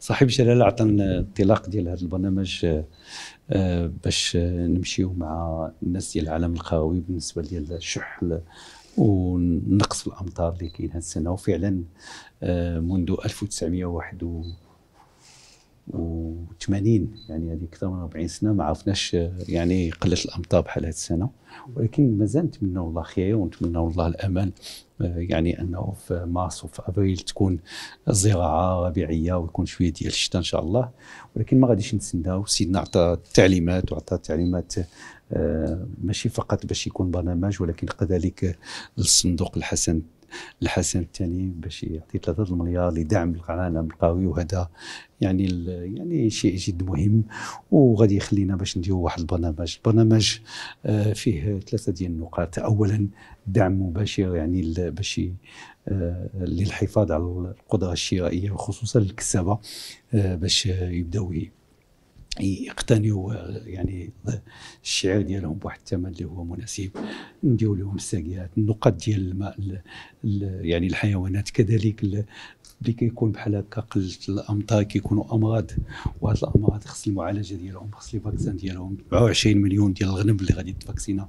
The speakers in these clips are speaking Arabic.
صاحب الجلالة عطانا انطلاق ديال هذا البرنامج آه، آه، باش نمشيو مع الناس ديال العالم القهوي بالنسبه ديال الشح ونقص الامطار اللي كاين هذه السنه وفعلا آه، منذ 1901 و80 يعني هذه اكثر من 40 سنه ما عرفناش آه، يعني قله الامطار بحال هذه السنه ولكن مازال نتمنوا الله خير ونتمنوا الله الامل آه، يعني انه في مارس وفي ابريل تكون الزراعه ربيعيه ويكون شويه ديال الشتاء ان شاء الله ولكن ما غاديش نتسناو سيدنا عطى التعليمات وعطى تعليمات آه، ماشي فقط باش يكون برنامج ولكن كذلك الصندوق الحسن الحسن الثاني باش يعطي 3 المليار لدعم العالم القوي وهذا يعني يعني شيء جد مهم وغادي يخلينا باش نديروا واحد البرنامج البرنامج آه، فيه ثلاثه ديال النقاط اولا دعم مباشر يعني باش آه، للحفاظ على القدره الشرائيه وخصوصا الكسابه آه، باش يبداو يقتنيوا يعني الشعر ديالهم بواحد الثمن اللي هو مناسب نديروا لهم الساقيات النقط ديال الماء يعني الحيوانات كذلك اللي كيكون بحال هكا قلت الامطار كيكونوا امراض وهاد الامراض خص المعالجه ديالهم خص الفاكسان ديالهم 24 مليون ديال الغنم اللي غادي تفاكسينا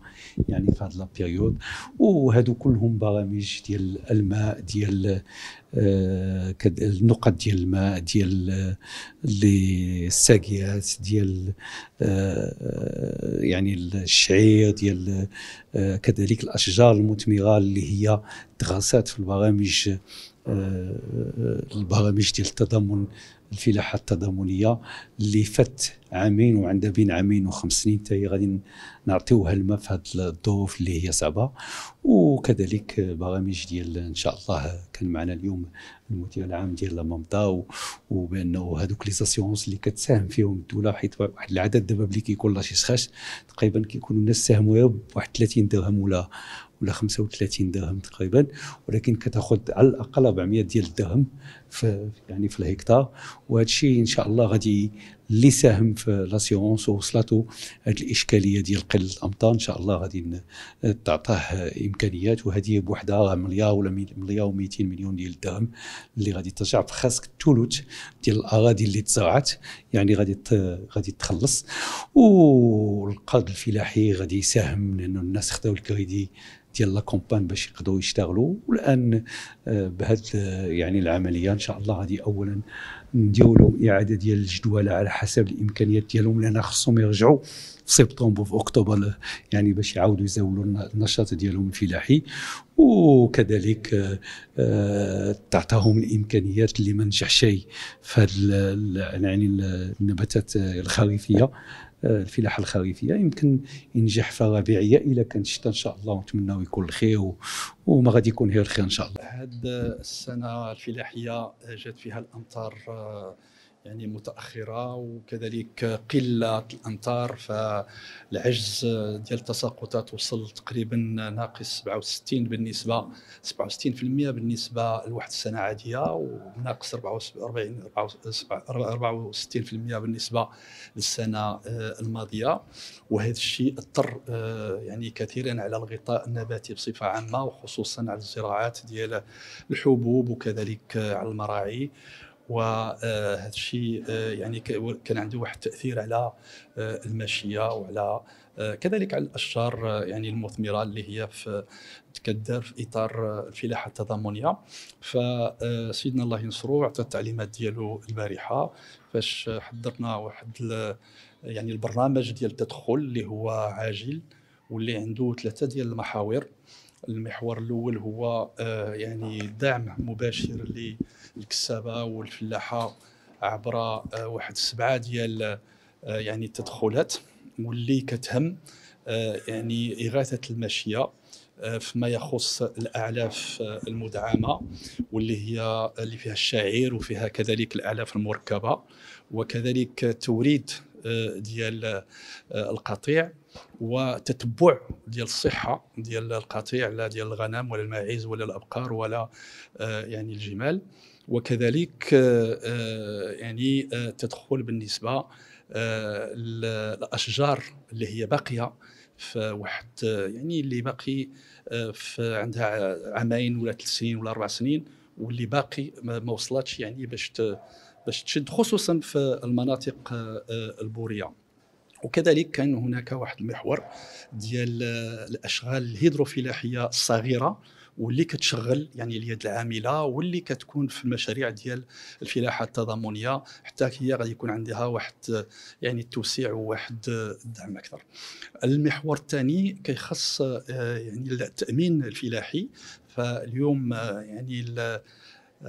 يعني في هاد لابيريود وهادو كلهم برامج ديال الماء ديال آه، النقط ديال الماء ديال الساقيات آه، ديال آه، يعني الشعير ديال كذلك الاشجار المثمره اللي هي تغاسات في البرامج البرامج ديال التضامن الفلاحه التضامنيه اللي فات عامين وعندها بين عامين وخمس سنين حتى غادي نعطيوها الماء في هذه الظروف اللي هي صعبه وكذلك برامج ديال ان شاء الله كان معنا اليوم المدير العام ديال لامامدا وبانه هذوك لي زاسيونس اللي كتساهم فيهم الدوله حيت واحد العدد دابا اللي كيكون لا شيسخاش تقريبا كيكونوا الناس ساهموا بواحد 30 درهم ولا ولا 35 درهم تقريبا ولكن كتاخذ على الاقل 400 ديال الدرهم في يعني في الهكتار وهذا الشيء ان شاء الله غادي اللي ساهم في لاسيونس ووصلته هذه الاشكاليه ديال قله الامطار ان شاء الله غادي تعطاه امكانيات وهذه بوحدها مليار ولا مليار و200 مليون ديال الدرهم اللي غادي ترجع خاصك الثلث ديال الاراضي اللي تزرعت يعني غادي غادي تخلص والقرض الفلاحي غادي يساهم لانه الناس خداو الكريدي ديال لا كومبان باش يقدروا يشتغلوا والان آه، بهذا آه، يعني العمليه ان شاء الله غادي اولا نديروا لهم اعاده ديال الجدوله على حسب الامكانيات ديالهم لان خصهم يرجعوا في سبتمبر وفي اكتوبر يعني باش يعاودوا يزاولوا النشاط ديالهم الفلاحي وكذلك آه، تعطاهم الامكانيات اللي ما نجحش شيء في هذه يعني النباتات الخريفيه آه، الفلاحه الخريفيه يمكن ينجح في الربيعيه الا كان الشتاء ان شاء الله ونتمناو يكون الخير وما غادي يكون غير الخير ان شاء الله هذه السنه الفلاحيه جات فيها الامطار آه، يعني متاخره وكذلك قله الامطار فالعجز ديال التساقطات وصل تقريبا ناقص 67 بالنسبه 67% بالنسبه لواحد السنه عاديه وناقص 44 64% بالنسبه للسنه آه، الماضيه وهذا الشيء اثر آه، يعني كثيرا على الغطاء النباتي بصفه عامه وخصوصا على الزراعات ديال الحبوب وكذلك على المراعي وهذا آه، الشيء آه، يعني كان عنده واحد التاثير على آه، الماشيه وعلى كذلك على الاشجار يعني المثمره اللي هي في تكدار في اطار الفلاحه التضامنيه فسيدنا الله ينصرو عطى التعليمات ديالو البارحه فاش حضرنا واحد يعني البرنامج ديال التدخل اللي هو عاجل واللي عنده ثلاثه ديال المحاور المحور الاول هو آه، يعني دعم مباشر للكسابه والفلاحه عبر آه، واحد سبعه ديال آه، يعني التدخلات واللي كتهم يعني اغاثه الماشيه فيما يخص الاعلاف المدعمه واللي هي اللي فيها الشعير وفيها كذلك الاعلاف المركبه وكذلك توريد ديال القطيع وتتبع ديال الصحه ديال القطيع لا ديال الغنم ولا الماعز ولا الابقار ولا آه، يعني الجمال وكذلك آه، آه، يعني تدخل بالنسبه الاشجار اللي هي باقيه في واحد يعني اللي باقي في عندها عامين ولا ثلاث سنين ولا اربع سنين واللي باقي ما وصلتش يعني باش باش تشد خصوصا في المناطق البوريه وكذلك كان هناك واحد المحور ديال آه، الاشغال الهيدروفلاحيه الصغيره واللي كتشغل يعني اليد العامله واللي كتكون في المشاريع ديال الفلاحه التضامنيه حتى هي غادي يكون عندها واحد آه، يعني التوسيع وواحد آه، الدعم اكثر. المحور الثاني كيخص يعني التامين الفلاحي فاليوم يعني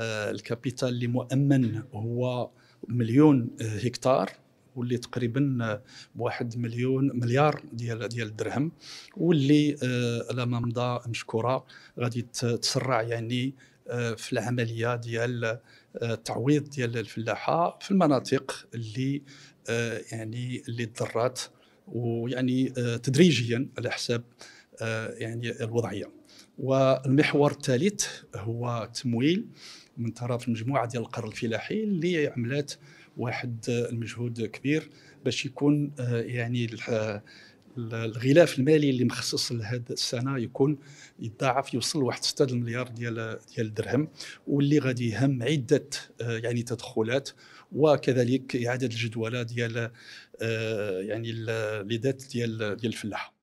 الكابيتال اللي مؤمن هو مليون هكتار واللي تقريبا بواحد مليون مليار ديال ديال الدرهم واللي على ما مضى مشكوره غادي تسرع يعني آه، في العمليه ديال آه، التعويض ديال الفلاحه في المناطق اللي آه، يعني اللي تضرات ويعني تدريجيا على حساب يعني الوضعيه والمحور الثالث هو تمويل من طرف مجموعه ديال القرض الفلاحي اللي عملت واحد المجهود كبير باش يكون آه، يعني آه، الغلاف المالي اللي مخصص لهذا السنه يكون يتضاعف يوصل لواحد 6 مليار ديال ديال الدرهم واللي غادي يهم عده آه، يعني تدخلات وكذلك اعاده الجدوله ديال يعني الادات ديال ديال الفلاحه